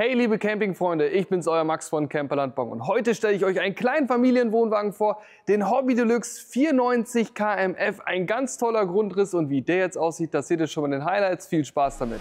Hey liebe Campingfreunde, ich bin's euer Max von Camperland und heute stelle ich euch einen kleinen Familienwohnwagen vor, den Hobby Deluxe 490 KMF. Ein ganz toller Grundriss und wie der jetzt aussieht, das seht ihr schon mal in den Highlights. Viel Spaß damit!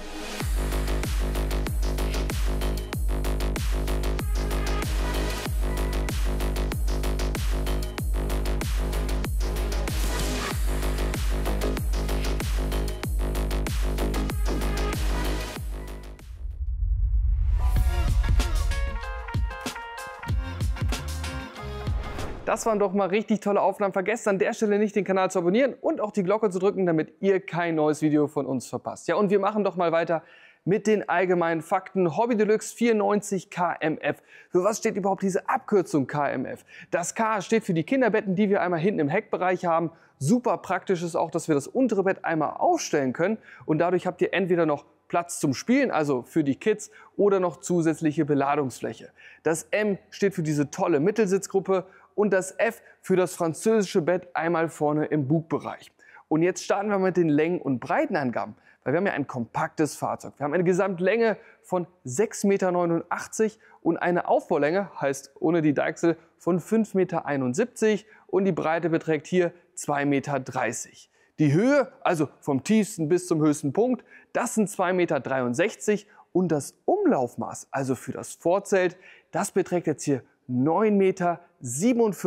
Das waren doch mal richtig tolle Aufnahmen. Vergesst an der Stelle nicht, den Kanal zu abonnieren und auch die Glocke zu drücken, damit ihr kein neues Video von uns verpasst. Ja, und wir machen doch mal weiter mit den allgemeinen Fakten. Hobby Deluxe 94 KMF. Für was steht überhaupt diese Abkürzung KMF? Das K steht für die Kinderbetten, die wir einmal hinten im Heckbereich haben. Super praktisch ist auch, dass wir das untere Bett einmal aufstellen können und dadurch habt ihr entweder noch Platz zum Spielen, also für die Kids, oder noch zusätzliche Beladungsfläche. Das M steht für diese tolle Mittelsitzgruppe und das F für das französische Bett einmal vorne im Bugbereich. Und jetzt starten wir mit den Längen- und Breitenangaben, weil wir haben ja ein kompaktes Fahrzeug. Wir haben eine Gesamtlänge von 6,89 Meter und eine Aufbaulänge, heißt ohne die Deichsel, von 5,71 Meter und die Breite beträgt hier 2,30 Meter. Die Höhe, also vom tiefsten bis zum höchsten Punkt, das sind 2,63 Meter und das Umlaufmaß, also für das Vorzelt, das beträgt jetzt hier 9,47 Meter.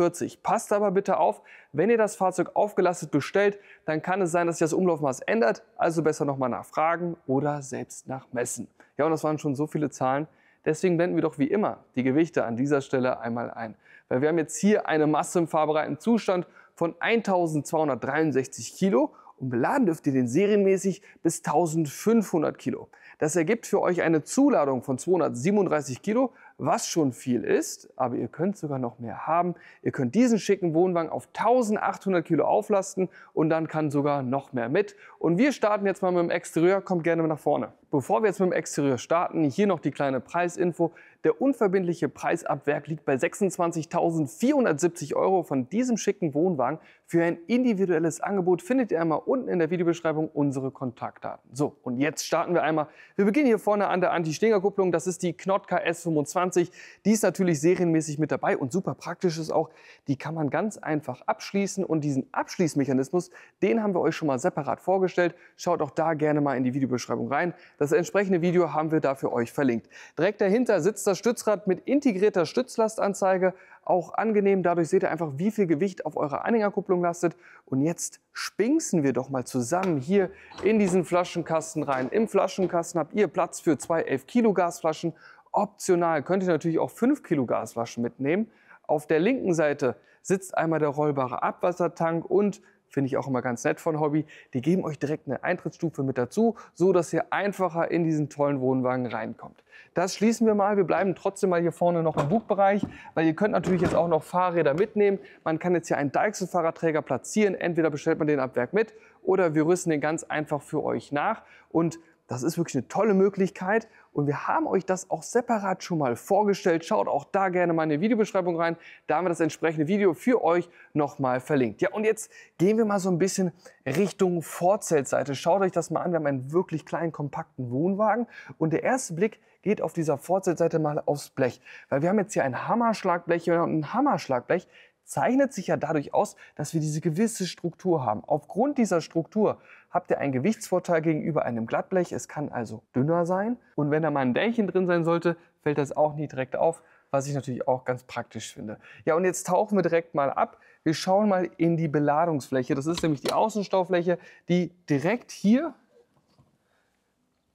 Passt aber bitte auf, wenn ihr das Fahrzeug aufgelastet bestellt, dann kann es sein, dass sich das Umlaufmaß ändert. Also besser nochmal nachfragen oder selbst nachmessen. Ja, und das waren schon so viele Zahlen. Deswegen blenden wir doch wie immer die Gewichte an dieser Stelle einmal ein. Weil wir haben jetzt hier eine Masse im fahrbereiten Zustand von 1263 Kilo und beladen dürft ihr den serienmäßig bis 1500 Kilo. Das ergibt für euch eine Zuladung von 237 Kilo was schon viel ist, aber ihr könnt sogar noch mehr haben. Ihr könnt diesen schicken Wohnwagen auf 1800 Kilo auflasten und dann kann sogar noch mehr mit. Und wir starten jetzt mal mit dem Exterieur, kommt gerne nach vorne. Bevor wir jetzt mit dem Exterieur starten, hier noch die kleine Preisinfo. Der unverbindliche Preis ab Werk liegt bei 26.470 Euro. Von diesem schicken Wohnwagen für ein individuelles Angebot findet ihr einmal unten in der Videobeschreibung unsere Kontaktdaten. So, und jetzt starten wir einmal. Wir beginnen hier vorne an der anti kupplung Das ist die Knotka s 25 Die ist natürlich serienmäßig mit dabei und super praktisch ist auch, die kann man ganz einfach abschließen. Und diesen Abschließmechanismus, den haben wir euch schon mal separat vorgestellt. Schaut auch da gerne mal in die Videobeschreibung rein. Das entsprechende Video haben wir da für euch verlinkt. Direkt dahinter sitzt das das Stützrad mit integrierter Stützlastanzeige auch angenehm. Dadurch seht ihr einfach, wie viel Gewicht auf eurer Anhängerkupplung lastet. Und jetzt spinksen wir doch mal zusammen hier in diesen Flaschenkasten rein. Im Flaschenkasten habt ihr Platz für zwei 11 Kilo Gasflaschen. Optional könnt ihr natürlich auch 5 Kilo Gasflaschen mitnehmen. Auf der linken Seite sitzt einmal der rollbare Abwassertank und finde ich auch immer ganz nett von Hobby, die geben euch direkt eine Eintrittsstufe mit dazu, so dass ihr einfacher in diesen tollen Wohnwagen reinkommt. Das schließen wir mal. Wir bleiben trotzdem mal hier vorne noch im Bugbereich, weil ihr könnt natürlich jetzt auch noch Fahrräder mitnehmen. Man kann jetzt hier einen Deichsel-Fahrradträger platzieren. Entweder bestellt man den ab Werk mit oder wir rüsten den ganz einfach für euch nach. Und das ist wirklich eine tolle Möglichkeit und wir haben euch das auch separat schon mal vorgestellt. Schaut auch da gerne mal in die Videobeschreibung rein. Da haben wir das entsprechende Video für euch nochmal verlinkt. Ja, und jetzt gehen wir mal so ein bisschen Richtung Vorzeltseite. Schaut euch das mal an. Wir haben einen wirklich kleinen, kompakten Wohnwagen und der erste Blick geht auf dieser Vorzeltseite mal aufs Blech, weil wir haben jetzt hier ein Hammerschlagblech und ein Hammerschlagblech zeichnet sich ja dadurch aus, dass wir diese gewisse Struktur haben. Aufgrund dieser Struktur habt ihr einen Gewichtsvorteil gegenüber einem Glattblech. Es kann also dünner sein. Und wenn da mal ein Dällchen drin sein sollte, fällt das auch nie direkt auf, was ich natürlich auch ganz praktisch finde. Ja, und jetzt tauchen wir direkt mal ab. Wir schauen mal in die Beladungsfläche. Das ist nämlich die Außenstaufläche, die direkt hier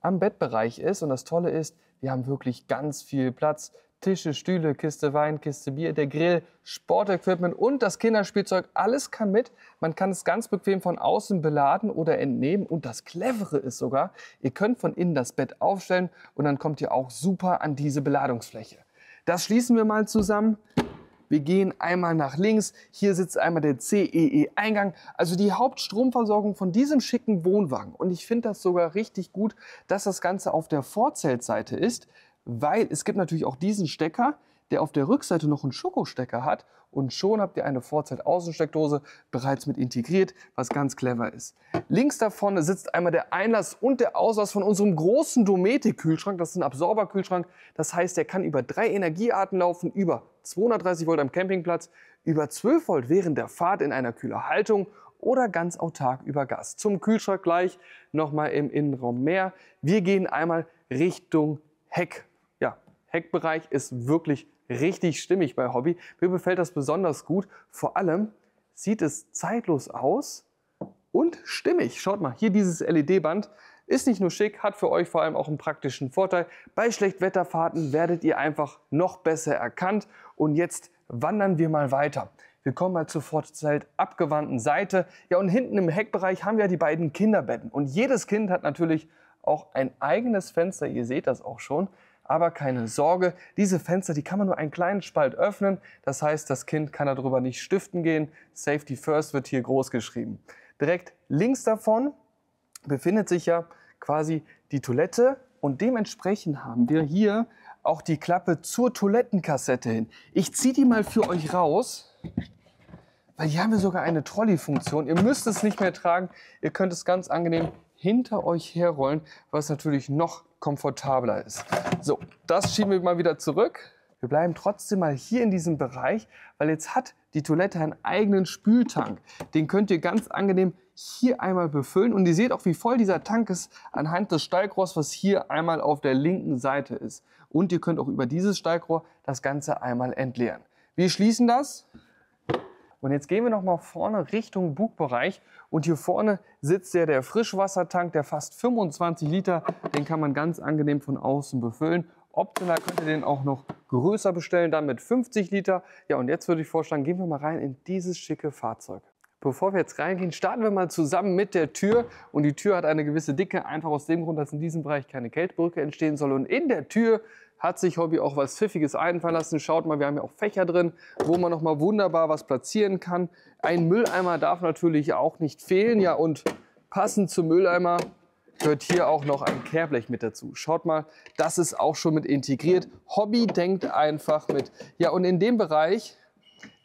am Bettbereich ist. Und das Tolle ist, wir haben wirklich ganz viel Platz. Tische, Stühle, Kiste Wein, Kiste Bier, der Grill, Sportequipment und das Kinderspielzeug, alles kann mit. Man kann es ganz bequem von außen beladen oder entnehmen. Und das Clevere ist sogar, ihr könnt von innen das Bett aufstellen und dann kommt ihr auch super an diese Beladungsfläche. Das schließen wir mal zusammen. Wir gehen einmal nach links. Hier sitzt einmal der CEE-Eingang, also die Hauptstromversorgung von diesem schicken Wohnwagen. Und ich finde das sogar richtig gut, dass das Ganze auf der Vorzeltseite ist weil es gibt natürlich auch diesen Stecker, der auf der Rückseite noch einen Schokostecker hat und schon habt ihr eine Vorzeit-Außensteckdose bereits mit integriert, was ganz clever ist. Links davon sitzt einmal der Einlass und der Auslass von unserem großen dometik kühlschrank Das ist ein Absorberkühlschrank. Das heißt, der kann über drei Energiearten laufen, über 230 Volt am Campingplatz, über 12 Volt während der Fahrt in einer kühler Haltung oder ganz autark über Gas. Zum Kühlschrank gleich nochmal im Innenraum mehr. Wir gehen einmal Richtung Heck Heckbereich ist wirklich richtig stimmig bei Hobby. Mir gefällt das besonders gut. Vor allem sieht es zeitlos aus und stimmig. Schaut mal, hier dieses LED-Band ist nicht nur schick, hat für euch vor allem auch einen praktischen Vorteil. Bei Schlechtwetterfahrten werdet ihr einfach noch besser erkannt. Und jetzt wandern wir mal weiter. Wir kommen mal zur Vorzelt abgewandten Seite. Ja, und hinten im Heckbereich haben wir die beiden Kinderbetten. Und jedes Kind hat natürlich auch ein eigenes Fenster. Ihr seht das auch schon. Aber keine Sorge, diese Fenster, die kann man nur einen kleinen Spalt öffnen. Das heißt, das Kind kann darüber nicht stiften gehen. Safety First wird hier groß geschrieben. Direkt links davon befindet sich ja quasi die Toilette und dementsprechend haben wir hier auch die Klappe zur Toilettenkassette hin. Ich ziehe die mal für euch raus, weil hier haben wir sogar eine Trolley-Funktion. Ihr müsst es nicht mehr tragen, ihr könnt es ganz angenehm hinter euch herrollen, was natürlich noch komfortabler ist. So, das schieben wir mal wieder zurück. Wir bleiben trotzdem mal hier in diesem Bereich, weil jetzt hat die Toilette einen eigenen Spültank. Den könnt ihr ganz angenehm hier einmal befüllen. Und ihr seht auch, wie voll dieser Tank ist anhand des Steigrohrs, was hier einmal auf der linken Seite ist. Und ihr könnt auch über dieses Steigrohr das Ganze einmal entleeren. Wir schließen das und jetzt gehen wir noch mal vorne Richtung Bugbereich. Und hier vorne sitzt ja der Frischwassertank, der fast 25 Liter. Den kann man ganz angenehm von außen befüllen. Optional könnt ihr den auch noch größer bestellen, dann mit 50 Liter. Ja, und jetzt würde ich vorschlagen, gehen wir mal rein in dieses schicke Fahrzeug. Bevor wir jetzt reingehen, starten wir mal zusammen mit der Tür. Und die Tür hat eine gewisse Dicke, einfach aus dem Grund, dass in diesem Bereich keine Kältbrücke entstehen soll. Und in der Tür hat sich Hobby auch was Pfiffiges einfallen lassen. Schaut mal, wir haben ja auch Fächer drin, wo man nochmal wunderbar was platzieren kann. Ein Mülleimer darf natürlich auch nicht fehlen. Ja, und passend zum Mülleimer gehört hier auch noch ein Kehrblech mit dazu. Schaut mal, das ist auch schon mit integriert. Hobby denkt einfach mit. Ja, und in dem Bereich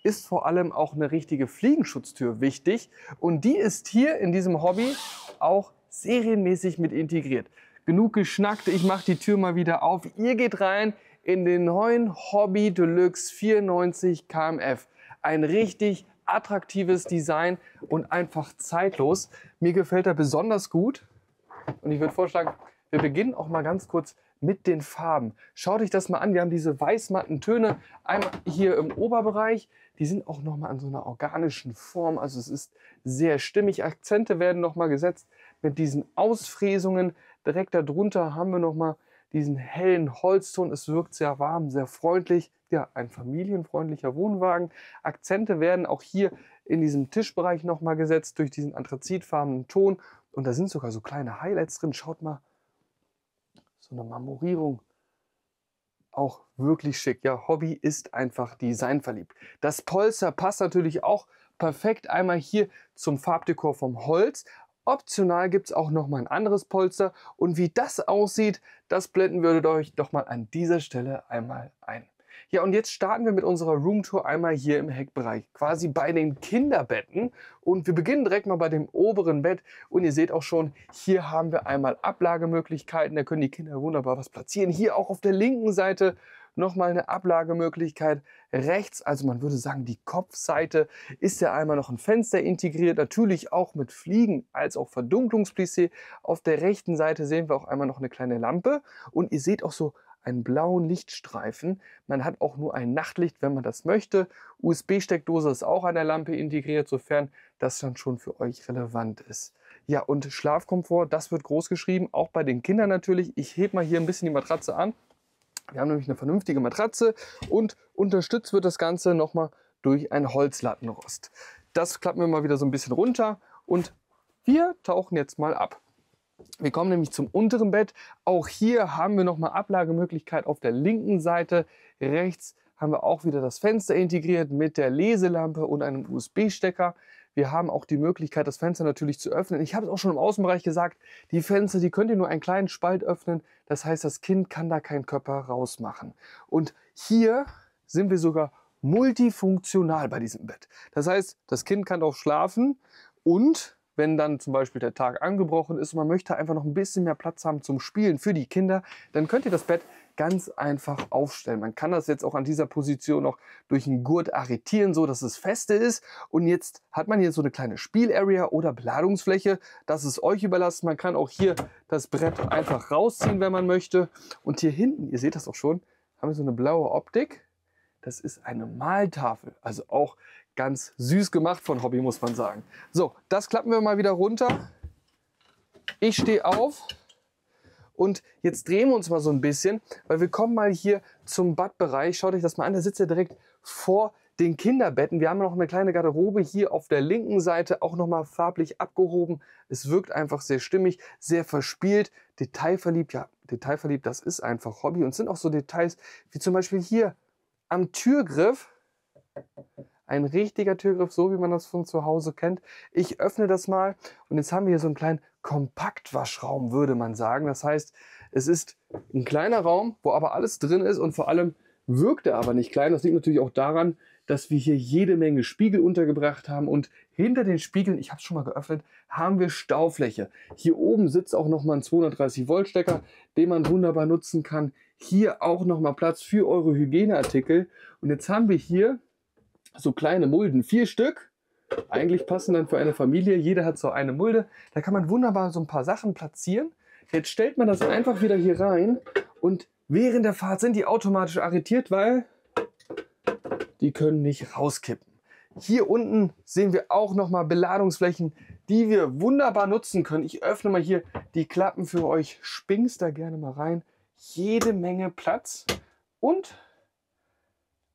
ist vor allem auch eine richtige Fliegenschutztür wichtig. Und die ist hier in diesem Hobby auch serienmäßig mit integriert. Genug geschnackt, ich mache die Tür mal wieder auf. Ihr geht rein in den neuen Hobby Deluxe 94 KMF. Ein richtig attraktives Design und einfach zeitlos. Mir gefällt er besonders gut. Und ich würde vorschlagen, wir beginnen auch mal ganz kurz mit den Farben. Schaut euch das mal an. Wir haben diese weißmatten Töne einmal hier im Oberbereich. Die sind auch nochmal an so einer organischen Form. Also es ist sehr stimmig. Akzente werden nochmal gesetzt mit diesen Ausfräsungen. Direkt darunter haben wir nochmal diesen hellen Holzton. Es wirkt sehr warm, sehr freundlich. Ja, ein familienfreundlicher Wohnwagen. Akzente werden auch hier in diesem Tischbereich nochmal gesetzt durch diesen anthrazitfarbenen Ton. Und da sind sogar so kleine Highlights drin. Schaut mal, so eine Marmorierung. Auch wirklich schick. Ja, Hobby ist einfach designverliebt. Das Polster passt natürlich auch perfekt einmal hier zum Farbdekor vom Holz, Optional gibt es auch noch mal ein anderes Polster und wie das aussieht, das blenden wir euch doch mal an dieser Stelle einmal ein. Ja, und jetzt starten wir mit unserer Roomtour einmal hier im Heckbereich, quasi bei den Kinderbetten. Und wir beginnen direkt mal bei dem oberen Bett. Und ihr seht auch schon, hier haben wir einmal Ablagemöglichkeiten. Da können die Kinder wunderbar was platzieren. Hier auch auf der linken Seite nochmal eine Ablagemöglichkeit rechts. Also man würde sagen, die Kopfseite ist ja einmal noch ein Fenster integriert, natürlich auch mit Fliegen als auch Verdunklungsplissé. Auf der rechten Seite sehen wir auch einmal noch eine kleine Lampe und ihr seht auch so einen blauen Lichtstreifen. Man hat auch nur ein Nachtlicht, wenn man das möchte. USB-Steckdose ist auch an der Lampe integriert, sofern das dann schon für euch relevant ist. Ja, und Schlafkomfort, das wird groß geschrieben, auch bei den Kindern natürlich. Ich hebe mal hier ein bisschen die Matratze an. Wir haben nämlich eine vernünftige Matratze und unterstützt wird das Ganze nochmal durch einen Holzlattenrost. Das klappen wir mal wieder so ein bisschen runter und wir tauchen jetzt mal ab. Wir kommen nämlich zum unteren Bett. Auch hier haben wir nochmal Ablagemöglichkeit auf der linken Seite. Rechts haben wir auch wieder das Fenster integriert mit der Leselampe und einem USB-Stecker. Wir haben auch die Möglichkeit, das Fenster natürlich zu öffnen. Ich habe es auch schon im Außenbereich gesagt, die Fenster, die könnt ihr nur einen kleinen Spalt öffnen. Das heißt, das Kind kann da keinen Körper rausmachen. Und hier sind wir sogar multifunktional bei diesem Bett. Das heißt, das Kind kann drauf schlafen und wenn dann zum Beispiel der Tag angebrochen ist und man möchte einfach noch ein bisschen mehr Platz haben zum Spielen für die Kinder, dann könnt ihr das Bett ganz einfach aufstellen. Man kann das jetzt auch an dieser Position noch durch einen Gurt arretieren, so dass es feste ist. Und jetzt hat man hier so eine kleine Spielarea oder Beladungsfläche. Das ist euch überlassen. Man kann auch hier das Brett einfach rausziehen, wenn man möchte. Und hier hinten, ihr seht das auch schon, haben wir so eine blaue Optik. Das ist eine Maltafel. Also auch ganz süß gemacht von Hobby, muss man sagen. So, das klappen wir mal wieder runter. Ich stehe auf. Und jetzt drehen wir uns mal so ein bisschen, weil wir kommen mal hier zum Badbereich. Schaut euch das mal an, da sitzt er direkt vor den Kinderbetten. Wir haben noch eine kleine Garderobe hier auf der linken Seite, auch nochmal farblich abgehoben. Es wirkt einfach sehr stimmig, sehr verspielt, detailverliebt. Ja, detailverliebt, das ist einfach Hobby und es sind auch so Details wie zum Beispiel hier am Türgriff ein richtiger Türgriff, so wie man das von zu Hause kennt. Ich öffne das mal und jetzt haben wir hier so einen kleinen Kompaktwaschraum, würde man sagen. Das heißt, es ist ein kleiner Raum, wo aber alles drin ist und vor allem wirkt er aber nicht klein. Das liegt natürlich auch daran, dass wir hier jede Menge Spiegel untergebracht haben und hinter den Spiegeln, ich habe es schon mal geöffnet, haben wir Staufläche. Hier oben sitzt auch nochmal ein 230 Volt Stecker, den man wunderbar nutzen kann. Hier auch nochmal Platz für eure Hygieneartikel. Und jetzt haben wir hier so kleine Mulden, vier Stück. Eigentlich passen dann für eine Familie, jeder hat so eine Mulde. Da kann man wunderbar so ein paar Sachen platzieren. Jetzt stellt man das einfach wieder hier rein und während der Fahrt sind die automatisch arretiert, weil die können nicht rauskippen. Hier unten sehen wir auch nochmal Beladungsflächen, die wir wunderbar nutzen können. Ich öffne mal hier die Klappen für euch, springst da gerne mal rein. Jede Menge Platz und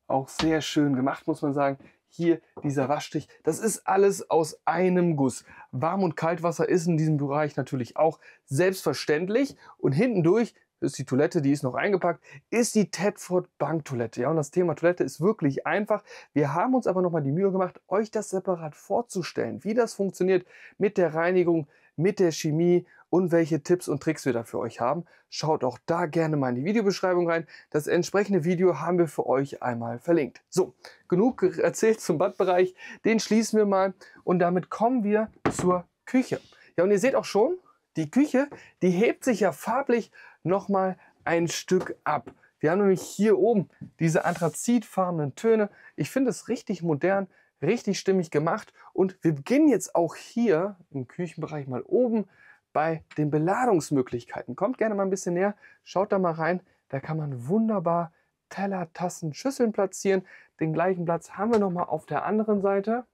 auch sehr schön gemacht, muss man sagen. Hier dieser Waschstich, das ist alles aus einem Guss. Warm- und Kaltwasser ist in diesem Bereich natürlich auch selbstverständlich. Und hinten durch ist die Toilette, die ist noch eingepackt, ist die Tedford Banktoilette. Ja, und das Thema Toilette ist wirklich einfach. Wir haben uns aber nochmal die Mühe gemacht, euch das separat vorzustellen, wie das funktioniert mit der Reinigung, mit der Chemie und welche Tipps und Tricks wir da für euch haben. Schaut auch da gerne mal in die Videobeschreibung rein. Das entsprechende Video haben wir für euch einmal verlinkt. So, genug erzählt zum Badbereich. Den schließen wir mal und damit kommen wir zur Küche. Ja, und ihr seht auch schon, die Küche, die hebt sich ja farblich nochmal ein Stück ab. Wir haben nämlich hier oben diese anthrazitfarbenen Töne. Ich finde es richtig modern, richtig stimmig gemacht. Und wir beginnen jetzt auch hier im Küchenbereich mal oben bei den Beladungsmöglichkeiten. Kommt gerne mal ein bisschen näher, schaut da mal rein. Da kann man wunderbar Teller, Tassen, Schüsseln platzieren. Den gleichen Platz haben wir nochmal auf der anderen Seite.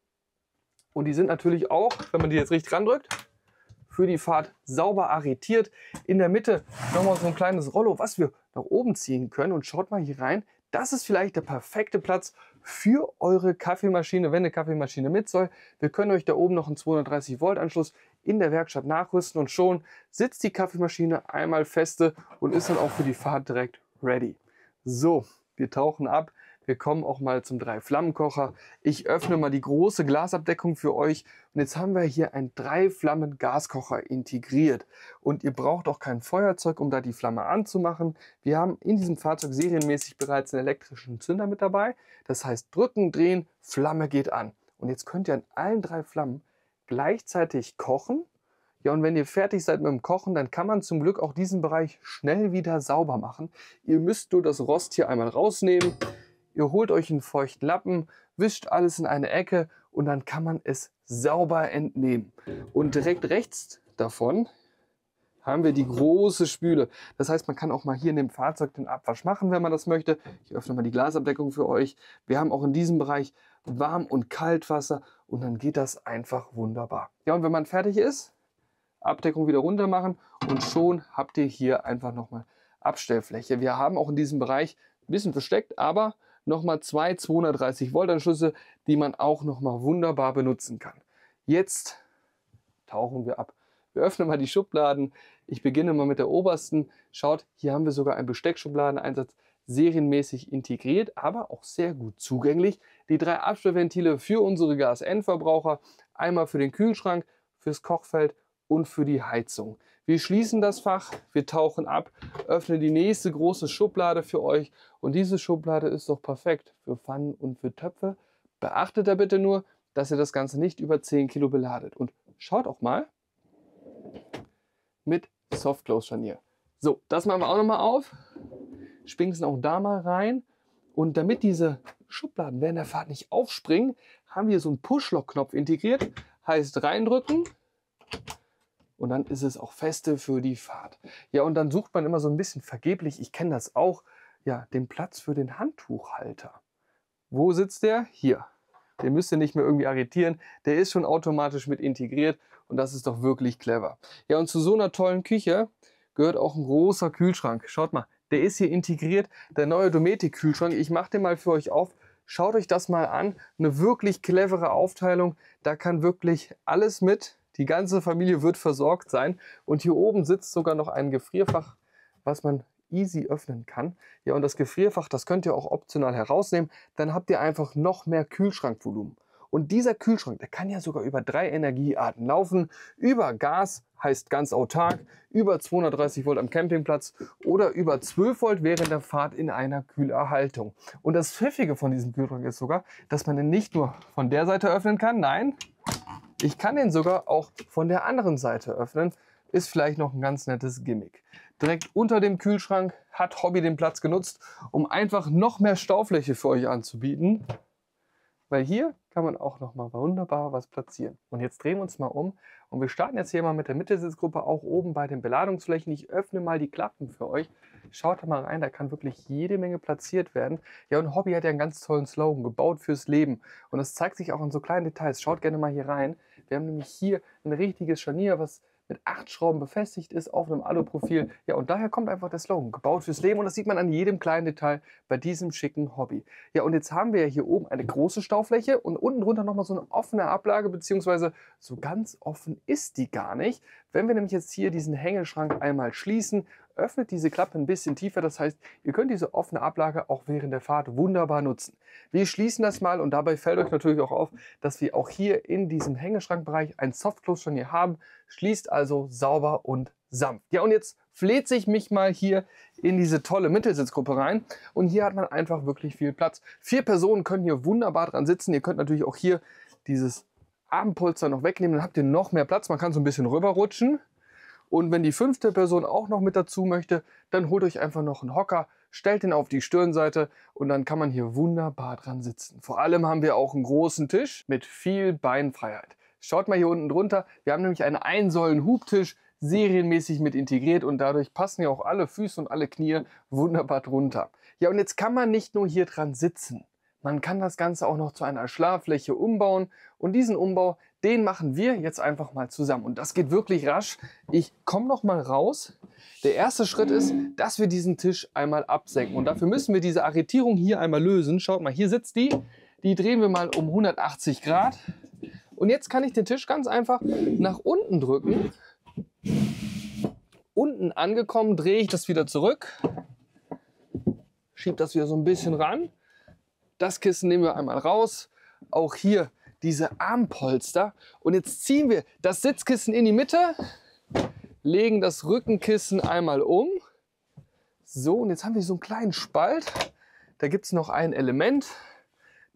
Und die sind natürlich auch, wenn man die jetzt richtig randrückt, für die Fahrt sauber arretiert. In der Mitte nochmal so ein kleines Rollo, was wir nach oben ziehen können. Und schaut mal hier rein. Das ist vielleicht der perfekte Platz für eure Kaffeemaschine, wenn eine Kaffeemaschine mit soll. Wir können euch da oben noch einen 230 Volt Anschluss in der Werkstatt nachrüsten und schon sitzt die Kaffeemaschine einmal feste und ist dann auch für die Fahrt direkt ready. So, wir tauchen ab. Wir kommen auch mal zum Drei-Flammen-Kocher. Ich öffne mal die große Glasabdeckung für euch. Und jetzt haben wir hier einen Drei-Flammen-Gaskocher integriert. Und ihr braucht auch kein Feuerzeug, um da die Flamme anzumachen. Wir haben in diesem Fahrzeug serienmäßig bereits einen elektrischen Zünder mit dabei. Das heißt, drücken, drehen, Flamme geht an. Und jetzt könnt ihr an allen drei Flammen gleichzeitig kochen. Ja, und wenn ihr fertig seid mit dem Kochen, dann kann man zum Glück auch diesen Bereich schnell wieder sauber machen. Ihr müsst nur das Rost hier einmal rausnehmen. Ihr holt euch einen feuchten Lappen, wischt alles in eine Ecke und dann kann man es sauber entnehmen. Und direkt rechts davon haben wir die große Spüle. Das heißt, man kann auch mal hier in dem Fahrzeug den Abwasch machen, wenn man das möchte. Ich öffne mal die Glasabdeckung für euch. Wir haben auch in diesem Bereich Warm- und Kaltwasser und dann geht das einfach wunderbar. Ja, und wenn man fertig ist, Abdeckung wieder runter machen und schon habt ihr hier einfach nochmal Abstellfläche. Wir haben auch in diesem Bereich ein bisschen versteckt, aber nochmal zwei 230 Volt Anschlüsse, die man auch nochmal wunderbar benutzen kann. Jetzt tauchen wir ab. Wir öffnen mal die Schubladen. Ich beginne mal mit der obersten. Schaut, hier haben wir sogar einen Besteckschubladeneinsatz serienmäßig integriert, aber auch sehr gut zugänglich. Die drei Abstellventile für unsere Gas-Endverbraucher, einmal für den Kühlschrank, fürs Kochfeld und für die Heizung. Wir schließen das Fach, wir tauchen ab, öffnen die nächste große Schublade für euch und diese Schublade ist doch perfekt für Pfannen und für Töpfe. Beachtet da bitte nur, dass ihr das Ganze nicht über 10 Kilo beladet und schaut auch mal mit Softclose Scharnier. So, das machen wir auch nochmal auf spätestens auch da mal rein. Und damit diese Schubladen während der Fahrt nicht aufspringen, haben wir so einen Push-Lock-Knopf integriert. Heißt reindrücken und dann ist es auch feste für die Fahrt. Ja, und dann sucht man immer so ein bisschen vergeblich, ich kenne das auch, ja, den Platz für den Handtuchhalter. Wo sitzt der? Hier. Den müsst ihr nicht mehr irgendwie arretieren. Der ist schon automatisch mit integriert und das ist doch wirklich clever. Ja, und zu so einer tollen Küche gehört auch ein großer Kühlschrank. Schaut mal, der ist hier integriert, der neue Dometic-Kühlschrank. Ich mache den mal für euch auf. Schaut euch das mal an. Eine wirklich clevere Aufteilung. Da kann wirklich alles mit. Die ganze Familie wird versorgt sein. Und hier oben sitzt sogar noch ein Gefrierfach, was man easy öffnen kann. Ja, und das Gefrierfach, das könnt ihr auch optional herausnehmen. Dann habt ihr einfach noch mehr Kühlschrankvolumen. Und dieser Kühlschrank, der kann ja sogar über drei Energiearten laufen. Über Gas heißt ganz autark, über 230 Volt am Campingplatz oder über 12 Volt während der Fahrt in einer Kühlerhaltung. Und das Pfiffige von diesem Kühlschrank ist sogar, dass man den nicht nur von der Seite öffnen kann, nein, ich kann den sogar auch von der anderen Seite öffnen. Ist vielleicht noch ein ganz nettes Gimmick. Direkt unter dem Kühlschrank hat Hobby den Platz genutzt, um einfach noch mehr Staufläche für euch anzubieten. Weil hier kann man auch noch mal wunderbar was platzieren. Und jetzt drehen wir uns mal um und wir starten jetzt hier mal mit der Mittelsitzgruppe auch oben bei den Beladungsflächen. Ich öffne mal die Klappen für euch. Schaut da mal rein, da kann wirklich jede Menge platziert werden. Ja und Hobby hat ja einen ganz tollen Slogan, gebaut fürs Leben. Und das zeigt sich auch in so kleinen Details. Schaut gerne mal hier rein. Wir haben nämlich hier ein richtiges Scharnier, was mit acht Schrauben befestigt ist auf einem Aluprofil. Ja, und daher kommt einfach der Slogan, gebaut fürs Leben. Und das sieht man an jedem kleinen Detail bei diesem schicken Hobby. Ja, und jetzt haben wir ja hier oben eine große Staufläche und unten drunter nochmal so eine offene Ablage, beziehungsweise so ganz offen ist die gar nicht. Wenn wir nämlich jetzt hier diesen Hängeschrank einmal schließen öffnet diese Klappe ein bisschen tiefer. Das heißt, ihr könnt diese offene Ablage auch während der Fahrt wunderbar nutzen. Wir schließen das mal und dabei fällt euch natürlich auch auf, dass wir auch hier in diesem Hängeschrankbereich ein Softclose schon hier haben. Schließt also sauber und sanft. Ja, und jetzt fleht sich mich mal hier in diese tolle Mittelsitzgruppe rein. Und hier hat man einfach wirklich viel Platz. Vier Personen können hier wunderbar dran sitzen. Ihr könnt natürlich auch hier dieses Armpolster noch wegnehmen, dann habt ihr noch mehr Platz. Man kann so ein bisschen rüberrutschen. Und wenn die fünfte Person auch noch mit dazu möchte, dann holt euch einfach noch einen Hocker, stellt den auf die Stirnseite und dann kann man hier wunderbar dran sitzen. Vor allem haben wir auch einen großen Tisch mit viel Beinfreiheit. Schaut mal hier unten drunter, wir haben nämlich einen Einsäulen-Hubtisch serienmäßig mit integriert und dadurch passen ja auch alle Füße und alle Knie wunderbar drunter. Ja und jetzt kann man nicht nur hier dran sitzen, man kann das Ganze auch noch zu einer Schlaffläche umbauen und diesen Umbau, den machen wir jetzt einfach mal zusammen. Und das geht wirklich rasch. Ich komme noch mal raus. Der erste Schritt ist, dass wir diesen Tisch einmal absenken. Und dafür müssen wir diese Arretierung hier einmal lösen. Schaut mal, hier sitzt die. Die drehen wir mal um 180 Grad. Und jetzt kann ich den Tisch ganz einfach nach unten drücken. Unten angekommen drehe ich das wieder zurück. Schiebe das wieder so ein bisschen ran. Das Kissen nehmen wir einmal raus. Auch hier diese Armpolster. Und jetzt ziehen wir das Sitzkissen in die Mitte, legen das Rückenkissen einmal um. So, und jetzt haben wir so einen kleinen Spalt. Da gibt es noch ein Element.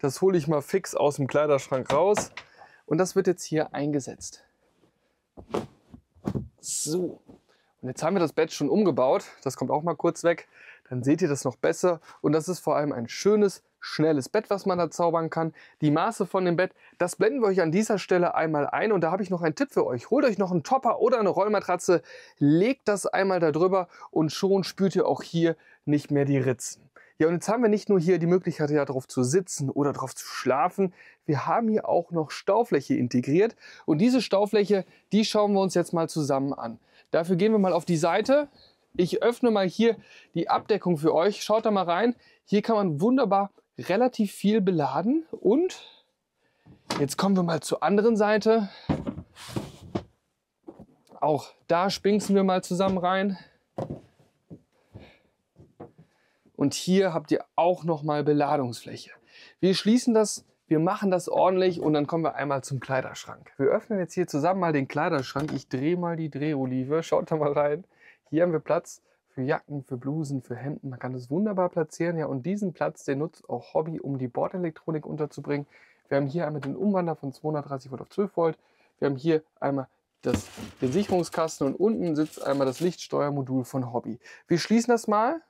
Das hole ich mal fix aus dem Kleiderschrank raus. Und das wird jetzt hier eingesetzt. So, und jetzt haben wir das Bett schon umgebaut. Das kommt auch mal kurz weg. Dann seht ihr das noch besser. Und das ist vor allem ein schönes, schnelles Bett, was man da zaubern kann. Die Maße von dem Bett, das blenden wir euch an dieser Stelle einmal ein. Und da habe ich noch einen Tipp für euch. Holt euch noch einen Topper oder eine Rollmatratze, legt das einmal da drüber und schon spürt ihr auch hier nicht mehr die Ritzen. Ja, und jetzt haben wir nicht nur hier die Möglichkeit, ja, darauf zu sitzen oder darauf zu schlafen. Wir haben hier auch noch Staufläche integriert. Und diese Staufläche, die schauen wir uns jetzt mal zusammen an. Dafür gehen wir mal auf die Seite. Ich öffne mal hier die Abdeckung für euch. Schaut da mal rein. Hier kann man wunderbar relativ viel beladen und jetzt kommen wir mal zur anderen Seite. Auch da spinksen wir mal zusammen rein. Und hier habt ihr auch nochmal Beladungsfläche. Wir schließen das, wir machen das ordentlich und dann kommen wir einmal zum Kleiderschrank. Wir öffnen jetzt hier zusammen mal den Kleiderschrank. Ich drehe mal die Dreholive, schaut da mal rein. Hier haben wir Platz für Jacken, für Blusen, für Hemden. Man kann das wunderbar platzieren. Ja, und diesen Platz, den nutzt auch Hobby, um die Bordelektronik unterzubringen. Wir haben hier einmal den Umwandler von 230 Volt auf 12 Volt. Wir haben hier einmal das, den Sicherungskasten und unten sitzt einmal das Lichtsteuermodul von Hobby. Wir schließen das mal,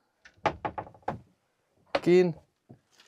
gehen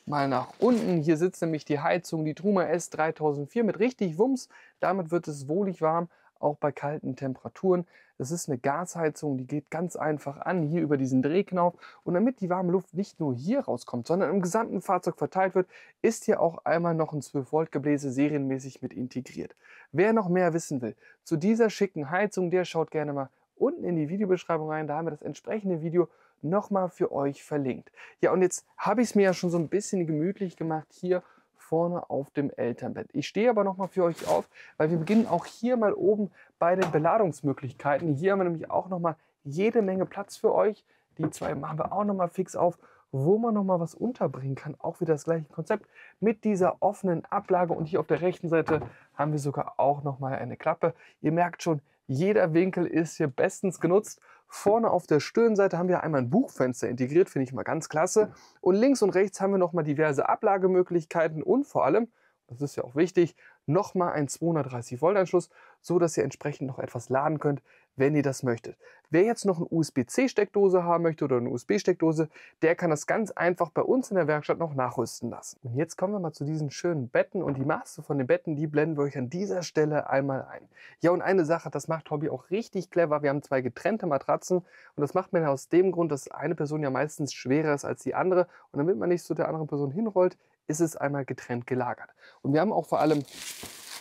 mal nach unten. Hier sitzt nämlich die Heizung, die Truma S3004 mit richtig Wumms. Damit wird es wohlig warm, auch bei kalten Temperaturen. Das ist eine Gasheizung, die geht ganz einfach an, hier über diesen Drehknauf. Und damit die warme Luft nicht nur hier rauskommt, sondern im gesamten Fahrzeug verteilt wird, ist hier auch einmal noch ein 12-Volt-Gebläse serienmäßig mit integriert. Wer noch mehr wissen will zu dieser schicken Heizung, der schaut gerne mal unten in die Videobeschreibung rein. Da haben wir das entsprechende Video nochmal für euch verlinkt. Ja, und jetzt habe ich es mir ja schon so ein bisschen gemütlich gemacht hier vorne auf dem Elternbett. Ich stehe aber nochmal für euch auf, weil wir beginnen auch hier mal oben bei den Beladungsmöglichkeiten. Hier haben wir nämlich auch nochmal jede Menge Platz für euch. Die zwei machen wir auch nochmal fix auf, wo man nochmal was unterbringen kann. Auch wieder das gleiche Konzept mit dieser offenen Ablage. Und hier auf der rechten Seite haben wir sogar auch nochmal eine Klappe. Ihr merkt schon, jeder Winkel ist hier bestens genutzt Vorne auf der Stirnseite haben wir einmal ein Buchfenster integriert, finde ich mal ganz klasse. Und links und rechts haben wir nochmal diverse Ablagemöglichkeiten und vor allem, das ist ja auch wichtig, nochmal ein 230 Volt Anschluss, so dass ihr entsprechend noch etwas laden könnt, wenn ihr das möchtet. Wer jetzt noch eine USB-C-Steckdose haben möchte oder eine USB-Steckdose, der kann das ganz einfach bei uns in der Werkstatt noch nachrüsten lassen. Und jetzt kommen wir mal zu diesen schönen Betten und die Maße von den Betten, die blenden wir euch an dieser Stelle einmal ein. Ja und eine Sache, das macht Hobby auch richtig clever. Wir haben zwei getrennte Matratzen und das macht man ja aus dem Grund, dass eine Person ja meistens schwerer ist als die andere und damit man nicht zu der anderen Person hinrollt, ist es einmal getrennt gelagert. Und wir haben auch vor allem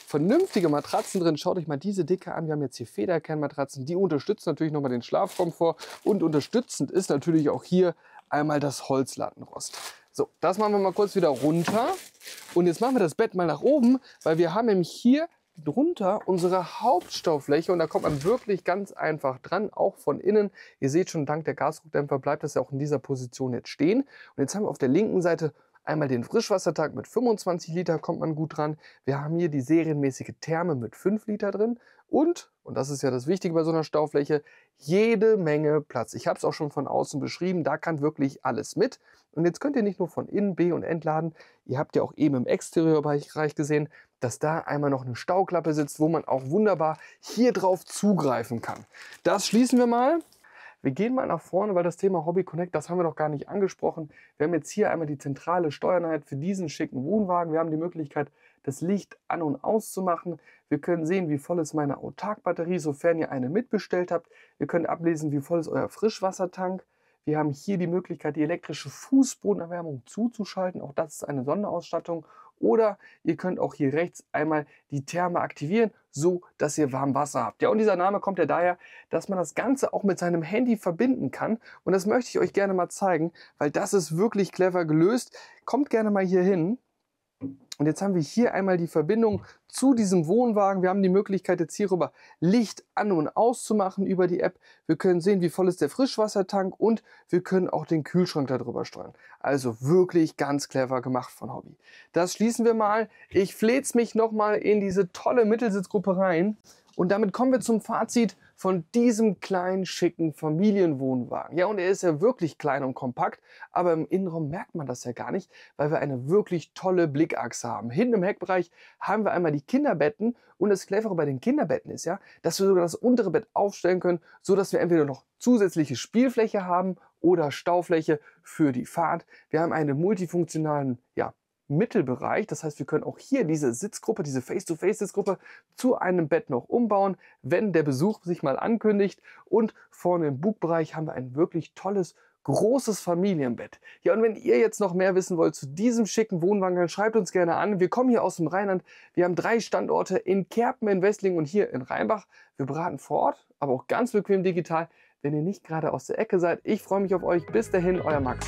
vernünftige Matratzen drin. Schaut euch mal diese Dicke an. Wir haben jetzt hier Federkernmatratzen. Die unterstützen natürlich nochmal den Schlafkomfort. Und unterstützend ist natürlich auch hier einmal das Holzlattenrost. So, das machen wir mal kurz wieder runter. Und jetzt machen wir das Bett mal nach oben, weil wir haben nämlich hier drunter unsere Hauptstaufläche und da kommt man wirklich ganz einfach dran, auch von innen. Ihr seht schon, dank der Gasdruckdämpfer bleibt das ja auch in dieser Position jetzt stehen. Und jetzt haben wir auf der linken Seite Einmal den Frischwassertank mit 25 Liter kommt man gut dran. Wir haben hier die serienmäßige Therme mit 5 Liter drin und, und das ist ja das Wichtige bei so einer Staufläche, jede Menge Platz. Ich habe es auch schon von außen beschrieben, da kann wirklich alles mit. Und jetzt könnt ihr nicht nur von innen B- und entladen, ihr habt ja auch eben im Exteriorbereich gesehen, dass da einmal noch eine Stauklappe sitzt, wo man auch wunderbar hier drauf zugreifen kann. Das schließen wir mal. Wir gehen mal nach vorne, weil das Thema Hobby Connect, das haben wir noch gar nicht angesprochen. Wir haben jetzt hier einmal die zentrale Steuereinheit für diesen schicken Wohnwagen. Wir haben die Möglichkeit, das Licht an- und auszumachen. Wir können sehen, wie voll ist meine Autark-Batterie, sofern ihr eine mitbestellt habt. Ihr könnt ablesen, wie voll ist euer Frischwassertank. Wir haben hier die Möglichkeit, die elektrische Fußbodenerwärmung zuzuschalten. Auch das ist eine Sonderausstattung. Oder ihr könnt auch hier rechts einmal die Therme aktivieren, so dass ihr warm Wasser habt. Ja, und dieser Name kommt ja daher, dass man das Ganze auch mit seinem Handy verbinden kann. Und das möchte ich euch gerne mal zeigen, weil das ist wirklich clever gelöst. Kommt gerne mal hier hin. Und jetzt haben wir hier einmal die Verbindung zu diesem Wohnwagen. Wir haben die Möglichkeit jetzt hierüber Licht an- und auszumachen über die App. Wir können sehen, wie voll ist der Frischwassertank und wir können auch den Kühlschrank darüber steuern. Also wirklich ganz clever gemacht von Hobby. Das schließen wir mal. Ich fläts mich nochmal in diese tolle Mittelsitzgruppe rein. Und damit kommen wir zum Fazit von diesem kleinen, schicken Familienwohnwagen. Ja, und er ist ja wirklich klein und kompakt, aber im Innenraum merkt man das ja gar nicht, weil wir eine wirklich tolle Blickachse haben. Hinten im Heckbereich haben wir einmal die Kinderbetten und das Clevere bei den Kinderbetten ist ja, dass wir sogar das untere Bett aufstellen können, sodass wir entweder noch zusätzliche Spielfläche haben oder Staufläche für die Fahrt. Wir haben einen multifunktionalen ja, Mittelbereich. Das heißt, wir können auch hier diese Sitzgruppe, diese Face-to-Face-Sitzgruppe zu einem Bett noch umbauen, wenn der Besuch sich mal ankündigt. Und vorne im Bugbereich haben wir ein wirklich tolles großes Familienbett. Ja, und wenn ihr jetzt noch mehr wissen wollt zu diesem schicken Wohnwagen, dann schreibt uns gerne an. Wir kommen hier aus dem Rheinland. Wir haben drei Standorte in Kerpen, in Westlingen und hier in Rheinbach. Wir beraten vor Ort, aber auch ganz bequem digital, wenn ihr nicht gerade aus der Ecke seid. Ich freue mich auf euch. Bis dahin, euer Max.